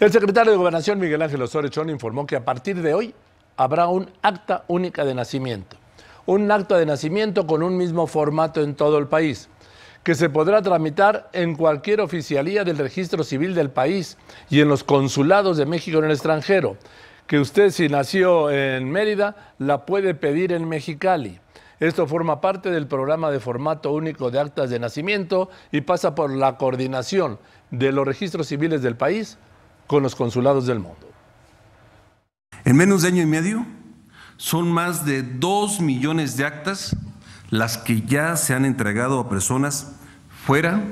El secretario de Gobernación, Miguel Ángel Osorio informó que a partir de hoy habrá un acta única de nacimiento. Un acta de nacimiento con un mismo formato en todo el país, que se podrá tramitar en cualquier oficialía del registro civil del país y en los consulados de México en el extranjero. Que usted, si nació en Mérida, la puede pedir en Mexicali. Esto forma parte del programa de formato único de actas de nacimiento y pasa por la coordinación de los registros civiles del país con los consulados del mundo. En menos de año y medio son más de dos millones de actas las que ya se han entregado a personas fuera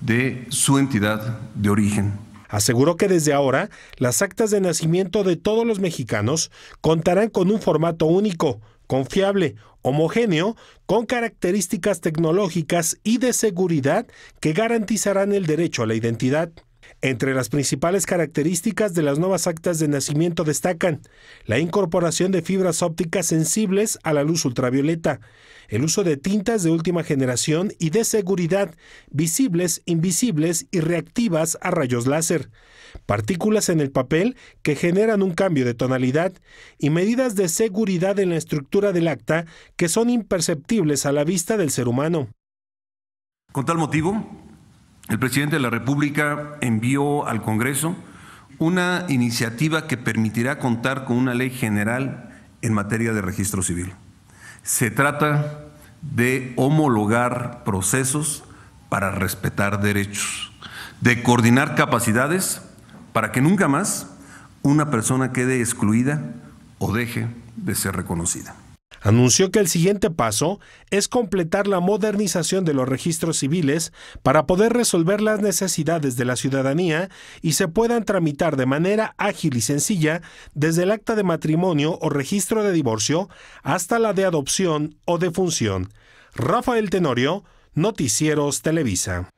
de su entidad de origen. Aseguró que desde ahora las actas de nacimiento de todos los mexicanos contarán con un formato único, confiable, homogéneo, con características tecnológicas y de seguridad que garantizarán el derecho a la identidad. Entre las principales características de las nuevas actas de nacimiento destacan la incorporación de fibras ópticas sensibles a la luz ultravioleta, el uso de tintas de última generación y de seguridad, visibles, invisibles y reactivas a rayos láser, partículas en el papel que generan un cambio de tonalidad y medidas de seguridad en la estructura del acta que son imperceptibles a la vista del ser humano. Con tal motivo, el presidente de la República envió al Congreso una iniciativa que permitirá contar con una ley general en materia de registro civil. Se trata de homologar procesos para respetar derechos, de coordinar capacidades para que nunca más una persona quede excluida o deje de ser reconocida anunció que el siguiente paso es completar la modernización de los registros civiles para poder resolver las necesidades de la ciudadanía y se puedan tramitar de manera ágil y sencilla desde el acta de matrimonio o registro de divorcio hasta la de adopción o defunción. Rafael Tenorio, Noticieros Televisa.